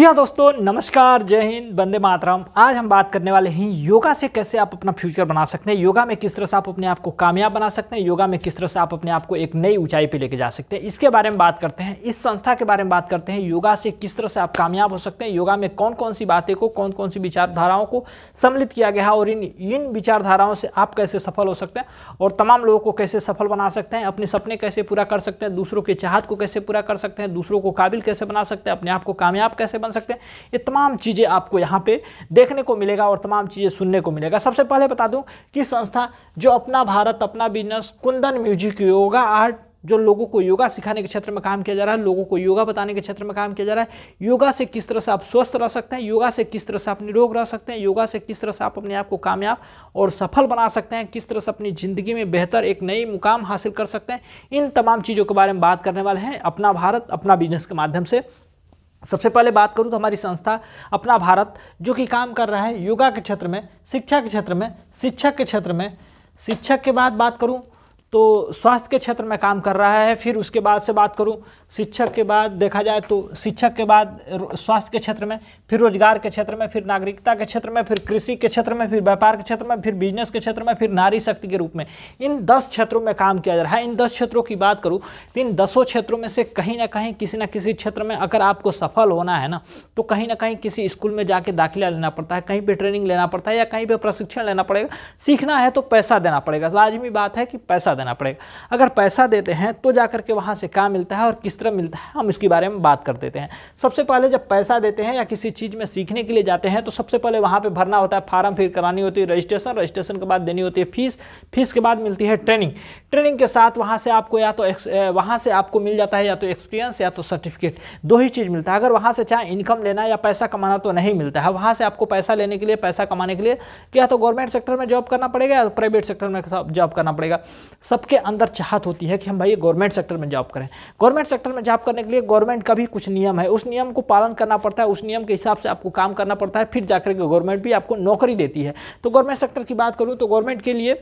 जी हाँ दोस्तों नमस्कार जय हिंद बंदे मातरम आज हम बात करने वाले हैं योगा से कैसे आप अपना फ्यूचर बना सकते हैं योगा में किस तरह से आप अपने आप को कामयाब बना सकते हैं योगा में किस तरह से आप अपने आप को एक नई ऊंचाई पे लेके जा सकते हैं इसके बारे में बात करते हैं इस संस्था के बारे में बात करते हैं योगा से किस तरह से आप कामयाब हो सकते हैं योगा में कौन कौन सी बातें को कौन कौन सी विचारधाराओं को सम्मिलित किया गया है और इन इन विचारधाराओं से आप कैसे सफल हो सकते हैं और तमाम लोगों को कैसे सफल बना सकते हैं अपने सपने कैसे पूरा कर सकते हैं दूसरों के चाहत को कैसे पूरा कर सकते हैं दूसरों को काबिल कैसे बना सकते हैं अपने आप को कामयाब कैसे बना बन सकते हैं ये तमाम चीज़ें आपको यहाँ पे देखने को मिलेगा और तमाम चीज़ें सुनने को मिलेगा सबसे पहले बता दूँ कि संस्था जो अपना भारत अपना business Kundan music yoga art जो लोगों को योगा सिखाने के क्षेत्र में काम किया जा रहा है लोगों को योगा बताने के क्षेत्र में काम किया जा रहा है योगा से किस तरह से आप स्वस्थ रह सकते हैं योगा से किस तरह से आप निरोग रह सकते हैं योगा से किस तरह से आप अपने आप को कामयाब और सफल बना सकते हैं किस तरह से अपनी ज़िंदगी में बेहतर एक नई मुकाम हासिल कर सकते हैं इन तमाम चीज़ों के बारे में बात करने वाले हैं अपना भारत अपना बिजनेस के माध्यम से सबसे पहले बात करूँ तो हमारी संस्था अपना भारत जो कि काम कर रहा है योगा के क्षेत्र में शिक्षा के क्षेत्र में शिक्षक के क्षेत्र में शिक्षक के बाद बात करूँ तो स्वास्थ्य के क्षेत्र में काम कर रहा है फिर उसके बाद से बात करूं शिक्षक के बाद देखा जाए तो शिक्षक के बाद स्वास्थ्य के क्षेत्र में फिर रोजगार के क्षेत्र में फिर नागरिकता के क्षेत्र में फिर कृषि के क्षेत्र में फिर व्यापार के क्षेत्र में फिर बिजनेस के क्षेत्र में फिर नारी शक्ति के रूप में इन दस क्षेत्रों में काम किया जा रहा है इन दस क्षेत्रों की बात करूँ तो इन दसों क्षेत्रों में से कहीं ना कहीं किसी न किसी क्षेत्र में अगर आपको सफल होना है ना तो कहीं ना कहीं किसी स्कूल में जाके दाखिला लेना पड़ता है कहीं पर ट्रेनिंग लेना पड़ता है या कहीं पर प्रशिक्षण लेना पड़ेगा सीखना है तो पैसा देना पड़ेगा लाजमी बात है कि पैसा देना पड़ेगा अगर पैसा देते हैं तो जा करके वहाँ से क्या मिलता है और किस तरह मिलता है हम इसके बारे में बात कर देते हैं सबसे पहले जब पैसा देते हैं या किसी चीज़ में सीखने के लिए जाते हैं तो सबसे पहले वहाँ पर भरना होता है फार्म फिर करानी होती है रजिस्ट्रेशन रजिस्ट्रेशन के बाद देनी होती है फीस फीस के बाद मिलती है ट्रेनिंग ट्रेनिंग के साथ वहाँ से आपको या तो वहाँ से आपको मिल जाता है या तो एक्सपीरियंस या तो सर्टिफिकेट दो ही चीज़ मिलता है अगर वहाँ से चाहे इनकम लेना या पैसा कमाना तो नहीं मिलता है वहाँ से आपको पैसा लेने के लिए पैसा कमाने के लिए क्या तो गवर्नमेंट सेक्टर में जॉब करना पड़ेगा या तो प्राइवेट सेक्टर में जॉब करना पड़ेगा सबके अंदर चाहत होती है कि हम भाई गवर्नमेंट सेक्टर में जॉब करें गवर्नमेंट सेक्टर में जॉब करने के लिए गवर्नमेंट का भी कुछ नियम है उस नियम को पालन करना पड़ता है उस नियम के हिसाब से आपको काम करना पड़ता है फिर जाकर के गवर्नमेंट भी आपको नौकरी देती है तो गवर्नमेंट सेक्टर की बात करूँ तो गवर्नमेंट के लिए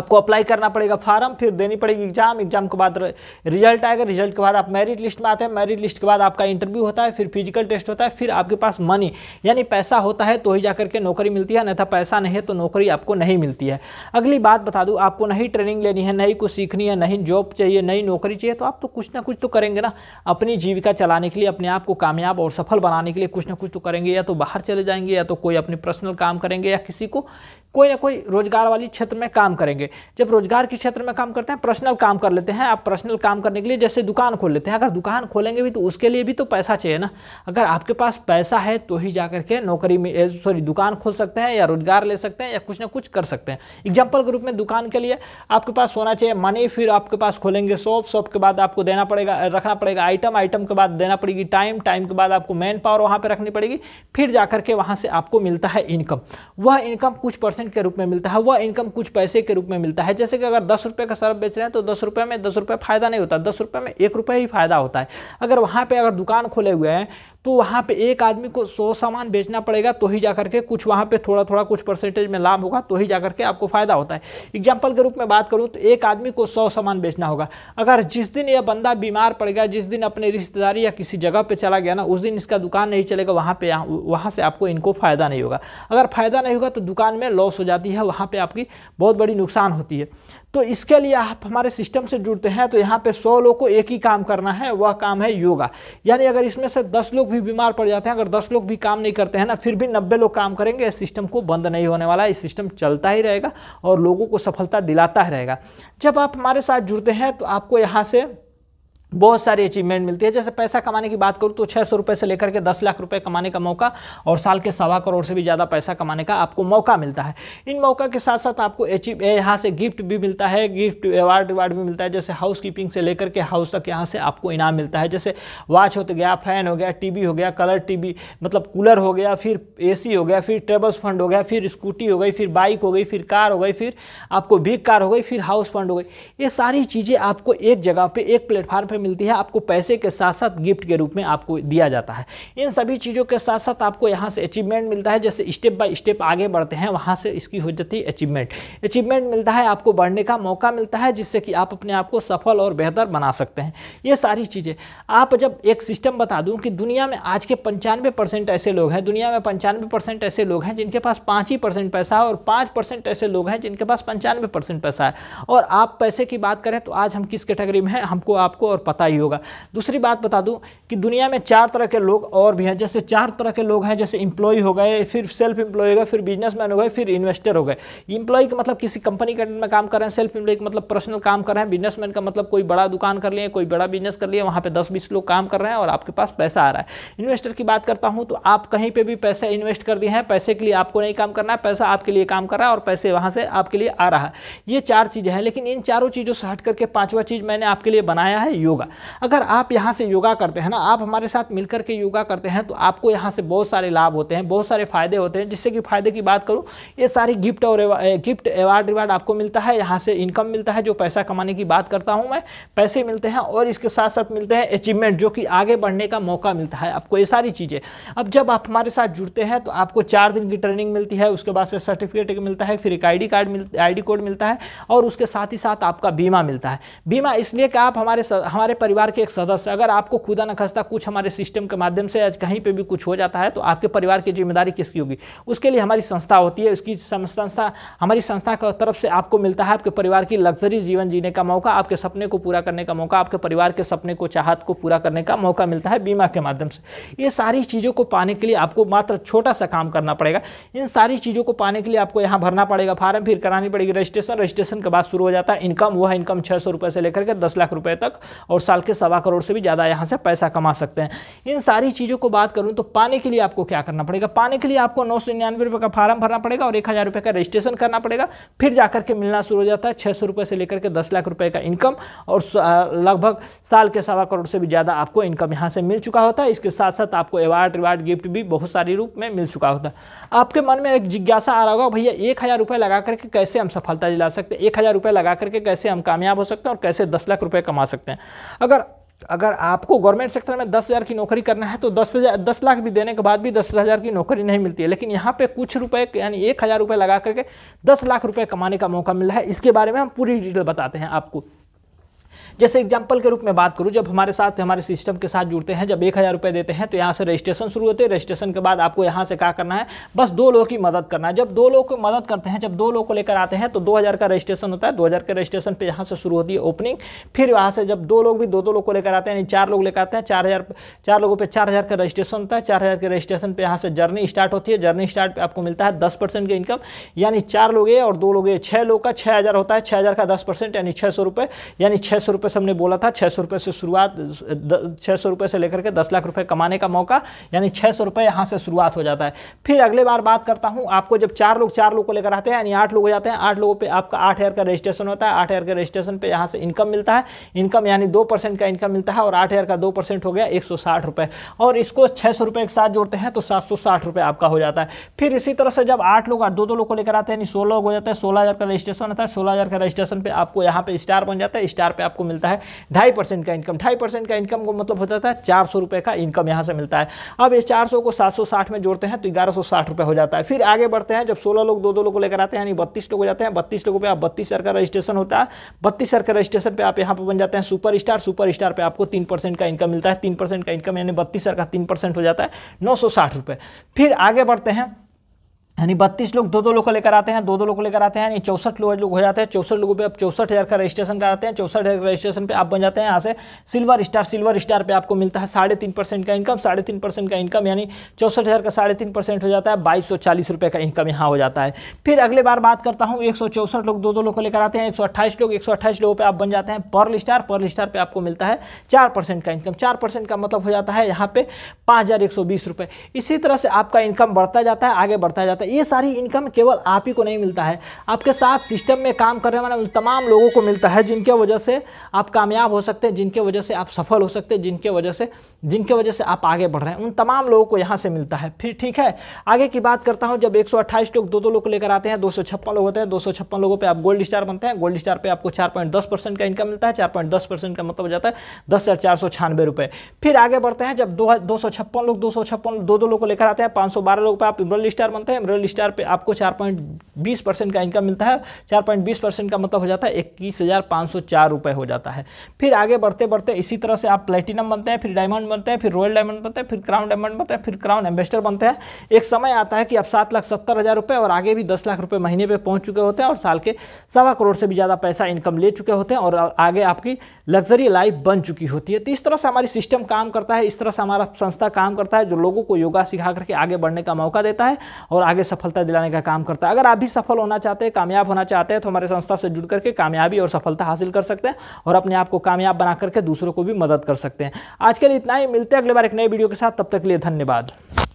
आपको अप्लाई करना पड़ेगा फार्म फिर देनी पड़ेगी एग्जाम एग्जाम के बाद रिजल्ट आएगा रिजल्ट के बाद आप मेरिट लिस्ट में आते हैं मेरिट लिस्ट के बाद आपका इंटरव्यू होता है फिर फिजिकल टेस्ट होता है फिर आपके पास मनी यानी पैसा होता है तो ही जाकर के नौकरी मिलती है अन्यथा पैसा नहीं है तो नौकरी आपको नहीं मिलती है अगली बात बता दूँ आपको नहीं ट्रेनिंग लेनी है नहीं कुछ सीखनी है नहीं जॉब चाहिए नई नौकरी चाहिए तो आप तो कुछ ना कुछ तो करेंगे ना अपनी जीविका चलाने के लिए अपने आप को कामयाब और सफल बनाने के लिए कुछ ना कुछ तो करेंगे या तो बाहर चले जाएंगे या तो कोई अपने पर्सनल काम करेंगे या किसी को कोई ना कोई रोजगार वाली क्षेत्र में काम करेंगे जब रोजगार के क्षेत्र में काम करते हैं पर्सनल काम कर लेते हैं आप पर्सनल काम करने के लिए जैसे दुकान खोल लेते हैं अगर दुकान खोलेंगे भी तो उसके लिए भी तो पैसा चाहिए ना अगर आपके पास पैसा है तो ही जा करके नौकरी में सॉरी दुकान खोल सकते हैं या रोजगार ले सकते हैं या कुछ ना कुछ कर सकते हैं एग्जाम्पल के रूप में दुकान के लिए आपके पास होना चाहिए मनी फिर आपके पास खोलेंगे शॉप शॉप के बाद आपको देना पड़ेगा रखना पड़ेगा आइटम आइटम के बाद देना पड़ेगी टाइम टाइम के बाद आपको मैन पावर वहाँ पर रखनी पड़ेगी फिर जा करके वहाँ से आपको मिलता है इनकम वह इनकम कुछ परसेंट परसेंट के रूप में मिलता है वह इनकम कुछ पैसे के रूप में मिलता है जैसे कि अगर दस रुपये का सर्फ बेच रहे हैं तो दस रुपये में दस रुपये फ़ायदा नहीं होता दस रुपये में एक रुपये ही फ़ायदा होता है अगर वहाँ पर अगर दुकान खोले हुए हैं तो वहाँ पे एक आदमी को सौ सामान बेचना पड़ेगा तो ही जा करके कुछ वहाँ पे थोड़ा थोड़ा कुछ परसेंटेज में लाभ होगा तो ही जा करके आपको फ़ायदा होता है एग्जाम्पल के रूप में बात करूँ तो एक आदमी को सौ सामान बेचना होगा अगर जिस दिन यह बंदा बीमार पड़ेगा जिस दिन अपने रिश्तेदारी या किसी जगह पर चला गया ना उस दिन इसका दुकान नहीं चलेगा वहाँ पर वहाँ से आपको इनको फ़ायदा नहीं होगा अगर फ़ायदा नहीं होगा तो दुकान में लॉस हो जाती है वहाँ पर आपकी बहुत बड़ी नुकसान होती है तो इसके लिए आप हमारे सिस्टम से जुड़ते हैं तो यहाँ पे सौ लोग को एक ही काम करना है वह काम है योगा यानी अगर इसमें से दस लोग भी बीमार पड़ जाते हैं अगर दस लोग भी काम नहीं करते हैं ना फिर भी नब्बे लोग काम करेंगे इस सिस्टम को बंद नहीं होने वाला है इस सिस्टम चलता ही रहेगा और लोगों को सफलता दिलाता ही रहेगा जब आप हमारे साथ जुड़ते हैं तो आपको यहाँ से बहुत सारी अचीवमेंट मिलती है जैसे पैसा कमाने की बात करूँ तो छः सौ रुपये से लेकर के दस लाख रुपए कमाने का मौका और साल के सवा करोड़ से भी ज़्यादा पैसा कमाने का आपको मौका मिलता है इन मौका के साथ साथ आपको अचीव यहाँ से गिफ्ट भी मिलता है गिफ्ट अवार्ड अवार्ड भी मिलता है जैसे हाउस कीपिंग से लेकर के हाउस तक यहाँ से आपको इनाम मिलता है जैसे वॉच हो गया फैन हो गया टी हो गया कलर टी मतलब कूलर हो गया फिर ए हो गया फिर ट्रेवल्स फंड हो गया फिर स्कूटी हो गई फिर बाइक हो गई फिर कार हो गई फिर आपको बिग कार हो गई फिर हाउस फंड हो गई ये सारी चीज़ें आपको एक जगह पर एक प्लेटफार्म पर मिलती है आपको पैसे के साथ साथ गिफ्ट के रूप में आपको दिया जाता है इन सभी चीज़ों के साथ साथ आपको यहाँ से अचीवमेंट मिलता है जैसे स्टेप बाय स्टेप आगे बढ़ते हैं वहाँ से इसकी हो जाती है अचीवमेंट अचीवमेंट मिलता है आपको बढ़ने का मौका मिलता है जिससे कि आप अपने आप को सफल और बेहतर बना सकते हैं ये सारी चीज़ें आप जब एक सिस्टम बता दूँ कि दुनिया में आज के पंचानवे परसेंट ऐसे लोग हैं दुनिया में पंचानवे परसेंट ऐसे लोग हैं जिनके पास पाँच ही परसेंट पैसा है और पाँच परसेंट ऐसे लोग हैं जिनके पास पंचानवे परसेंट पैसा है और आप पैसे की बात करें तो आज हम किस कैटेगरी में हैं हमको आपको और पता ही होगा दूसरी बात बता दूं कि दुनिया में चार तरह के लोग और भी हैं जैसे चार तरह के लोग हैं जैसे इंप्लॉय हो गए फिर सेल्फ इंप्लॉय हो गए फिर बिजनेसमैन हो गए फिर इन्वेस्टर हो गए इंप्लॉय का मतलब किसी कंपनी के में काम कर रहे हैं सेल्फ इंप्लॉय का मतलब पर्सनल काम कर रहे हैं बिजनेसमैन का मतलब कोई बड़ा दुकान कर लिए कोई बड़ा बिजनेस कर लिए वहाँ पर दस बीस लोग काम कर रहे हैं और आपके पास पैसा आ रहा है इन्वेस्टर की बात करता हूँ तो आप कहीं पर भी पैसा इन्वेस्ट कर दिए हैं पैसे के लिए आपको नहीं काम करना है पैसा आपके लिए काम कर रहा है और पैसे वहाँ से आपके लिए आ रहा है ये चार चीज़ें हैं लेकिन इन चारों चीज़ों से हट करके पाँचवा चीज़ मैंने आपके लिए बनाया है योगा होगा अगर आप यहाँ से योगा करते हैं ना आप हमारे साथ मिलकर के योगा करते हैं तो आपको यहाँ से बहुत सारे लाभ होते हैं बहुत सारे फायदे होते हैं जिससे कि फायदे की बात करूँ ये सारी गिफ्ट और गिफ्ट अवार्ड रिवार्ड आपको मिलता है यहाँ से इनकम मिलता है जो पैसा कमाने की बात करता हूँ मैं पैसे मिलते हैं और इसके साथ साथ मिलते हैं अचीवमेंट जो कि आगे बढ़ने का मौका मिलता है आपको ये सारी चीज़ें अब जब आप हमारे साथ जुड़ते हैं तो आपको चार दिन की ट्रेनिंग मिलती है उसके बाद से सर्टिफिकेट मिलता है फिर एक I card mill I code मिलता है और उसके साथ ही साथ आपका बीमा मिलता है बीमा इसलिए कि आप हमारे हमारे हमारे परिवार के एक सदस्य अगर आपको खुदा न खस्ता कुछ हमारे सिस्टम के माध्यम से आज कहीं पे भी कुछ हो जाता है तो आपके परिवार की जिम्मेदारी किसकी होगी उसके लिए हमारी संस्था होती है उसकी संस्था हमारी संस्था की तरफ से आपको मिलता है आपके परिवार की लग्जरी जीवन जीने का मौका आपके सपने को पूरा करने का मौका आपके परिवार के सपने को चाहत को पूरा करने का मौका मिलता है बीमा के माध्यम से ये सारी चीज़ों को पाने के लिए आपको मात्र छोटा सा काम करना पड़ेगा इन सारी चीज़ों को पाने के लिए आपको यहाँ भरना पड़ेगा फार्म फिर करानी पड़ेगी रजिस्ट्रेशन रजिस्ट्रेशन के बाद शुरू हो जाता है इनकम वह इनकम छः से लेकर के दस लाख रुपये तक और साल के सवा करोड़ से भी ज़्यादा यहाँ से पैसा कमा सकते हैं इन सारी चीज़ों को बात करूँ तो पाने के लिए आपको क्या करना पड़ेगा पाने के लिए आपको नौ सौ निन्यानवे रुपये का फार्म भरना पड़ेगा और एक हज़ार रुपये का रजिस्ट्रेशन करना पड़ेगा फिर जाकर के मिलना शुरू हो जाता है छः सौ रुपये से लेकर के दस लाख रुपये का इनकम और लगभग साल के सवा करोड़ से भी ज़्यादा आपको इनकम यहाँ से मिल चुका होता है इसके साथ साथ आपको अवार्ड रिवार्ड गिफ्ट भी बहुत सारे रूप में मिल चुका होता है आपके मन में एक जिज्ञासा आ रहा होगा भैया एक हज़ार रुपये लगा करके कैसे हम सफलता दिला सकते हैं एक हज़ार रुपये लगा करके कैसे हम कामयाब हो सकते हैं और कैसे दस लाख रुपये कमा सकते हैं अगर अगर आपको गवर्नमेंट सेक्टर में दस हज़ार की नौकरी करना है तो दस हज़ार दस लाख भी देने के बाद भी दस हज़ार की नौकरी नहीं मिलती है लेकिन यहाँ पे कुछ रुपए यानी एक हज़ार रुपये लगा करके दस लाख रुपए कमाने का मौका मिला है इसके बारे में हम पूरी डिटेल बताते हैं आपको जैसे एग्जाम्पल के रूप में बात करूँ जब हमारे साथ हमारे सिस्टम के साथ जुड़ते हैं जब एक हज़ार रुपये देते हैं तो यहाँ से रजिस्ट्रेशन शुरू होते हैं रजिस्ट्रेशन के बाद आपको यहाँ से क्या करना है बस दो लोगों की मदद करना है जब दो लोग को मदद करते हैं जब दो लोग को लेकर आते हैं तो दो का रजिस्ट्रेशन होता है दो के रजिस्ट्रेशन पर यहाँ से शुरू होती है ओपनिंग फिर वहाँ से जब दो लोग भी दो दो लोग को लेकर आते हैं यानी चार लोग लेकर आते हैं चार हज़ार चार लोगों पर चार हज़ार का रजिस्ट्रेशन होता है चार हज़ार के रजिस्ट्रेशन पर यहाँ से जर्नी स्टार्ट होती है जर्नी स्टार्ट पर आपको मिलता है दस परसेंट की इनकम यानी चार लोग और दो लोग छः लोग का छः हज़ार होता है छः हज़ार का दस परसेंट यानी छः सौ रुपये यानी छः सौ रुपये से हमने बोला था छः सौ रुपये से शुरुआत छः सौ रुपये से लेकर के दस लाख रुपये कमाने का मौका यानी छः सौ रुपये यहाँ से शुरुआत हो जाता है फिर अगले बार बात करता हूँ आपको जब चार लोग चार लोग को लेकर आते हैं यानी आठ लोग हो जाते हैं आठ लोगों पर आपका आठ हज़ार का रजिस्ट्रेशन होता है आठ हज़ार के रजिस्ट्रेशन पर यहाँ से इनकम मिलता है इनकम यानी दो परसेंट का इनकम मिलता है और आठ हज़ार का दो परसेंट हो गया एक सौ साठ रुपये और इसको छः सौ रुपये के साथ जोड़ते हैं तो सात सौ साठ रुपये आपका हो जाता है फिर इसी तरह से जब आठ लोग दो दो लोग को लेकर आते हैं यानी सोलह लोग हो जाते हैं सोलह हज़ार का रजिस्ट्रेशन होता है सोलह हज़ार का रजिस्ट्रेशन पर आपको यहाँ पर स्टार बन जाता है स्टार पर आपको मिलता है ढाई परसेंट का इनकम ढाई परसेंट का इनकम को मतलब होता था है चार सौ रुपये का इनकम यहाँ से मिलता है अब इस चार सौ को सात सौ साठ में जोड़ते हैं तो ग्यारह सौ साठ रुपये हो जाता है फिर आगे बढ़ते हैं जब सोलह लोग दो दो लोग को लेकर आते हैं यानी बत्तीस लोग हो जाते हैं बत्तीस लोगों पर आप बत्तीस सर का रजिस्ट्रेशन होता है बत्तीस सर का रजिस्ट्रेशन पर आप यहाँ पर बन जाते हैं सुपर स्टार सुपर स्टार पर आपको तीन परसेंट का इनकम मिलता है तीन परसेंट का इनकम यानी बत्तीस सर का तीन परसेंट हो जाता है नौ सौ साठ रुपये फिर आगे बढ़ते हैं यानी बत्तीस लोग दो दो लोग को लेकर आते हैं दो दो लोग को लेकर आते हैं यानी चौसठ लोग लोग हो जाते हैं चौसठ लोगों पे आप चौसठ हज़ार का रजिस्ट्रेशन कराते हैं चौसठ हज़ार रजिस्ट्रेशन पे आप बन जाते हैं यहाँ से सिल्वर स्टार सिल्वर स्टार पे आपको मिलता है साढ़े तीन परसेंट का इनकम साढ़े तीन परसेंट का इनकम यानी चौसठ हज़ार का साढ़े तीन परसेंट हो जाता है बाईस सौ चालीस रुपये का इनकम यहाँ हो जाता है फिर अगले बार बात करता हूँ एक सौ चौसठ लोग दो दो लोग को लेकर आते हैं एक सौ अट्ठाईस लोग एक सौ अट्ठाईस लोगों पर आप बन जाते हैं पर्ल स्टार पर्ल स्टार पर आपको मिलता है चार परसेंट का इनकम चार परसेंट का मतलब हो जाता है यहाँ पे पाँच हज़ार एक सौ बीस रुपये इसी तरह से आपका इनकम बढ़ता जाता है आगे बढ़ता जाता है जाता तो है ये सारी इनकम केवल आप ही को नहीं मिलता है आपके साथ सिस्टम में काम करने वाले उन तमाम लोगों को मिलता है जिनके वजह से आप कामयाब हो सकते हैं जिनके वजह से आप सफल हो सकते हैं जिनके वजह से जिनके वजह से आप आगे बढ़ रहे हैं उन तमाम लोगों को यहाँ से मिलता है फिर ठीक है आगे की बात करता हूँ जब एक लोग दो दो लोग लेकर आते हैं दो लोग होते हैं दो लोगों पर आप गोल्ड स्टार बनते हैं गोल्ड स्टार पर आपको चार का इनकम मिलता है चार का मतलब हो जाता है दस हज़ार फिर आगे बढ़ते हैं जब दो दो सौ छप्पन लोग दो सौ छप्पन दो दो लोग को लेकर आते हैं पाँच सौ बारह लोग पर आप इमरल स्टार बनते हैं फेडरल स्टार पे आपको चार पॉइंट बीस परसेंट का इनकम मिलता है चार पॉइंट बीस परसेंट का मतलब हो जाता है इक्कीस हज़ार पाँच सौ चार रुपये हो जाता है फिर आगे बढ़ते बढ़ते इसी तरह से आप प्लेटिनम बनते हैं फिर डायमंड बनते हैं फिर रॉयल डायमंड बनते हैं फिर क्राउन डायमंड बनते हैं फिर क्राउन एम्बेस्टर बनते हैं एक समय आता है कि आप सात लाख सत्तर हज़ार रुपये और आगे भी दस लाख रुपये महीने पर पहुँच चुके होते हैं और साल के सवा करोड़ से भी ज़्यादा पैसा इनकम ले चुके होते हैं और आगे आपकी लग्जरी लाइफ बन चुकी होती है तो इस तरह से हमारी सिस्टम काम करता है इस तरह से हमारा संस्था काम करता है जो लोगों को योगा सिखा करके आगे बढ़ने का मौका देता है और आगे आगे सफलता दिलाने का काम करता है अगर आप भी सफल होना चाहते हैं कामयाब होना चाहते हैं तो हमारे संस्था से जुड़ करके कामयाबी और सफलता हासिल कर सकते हैं और अपने आप को कामयाब बना करके दूसरों को भी मदद कर सकते हैं आज के लिए इतना ही मिलते हैं अगले बार एक नए वीडियो के साथ तब तक के लिए धन्यवाद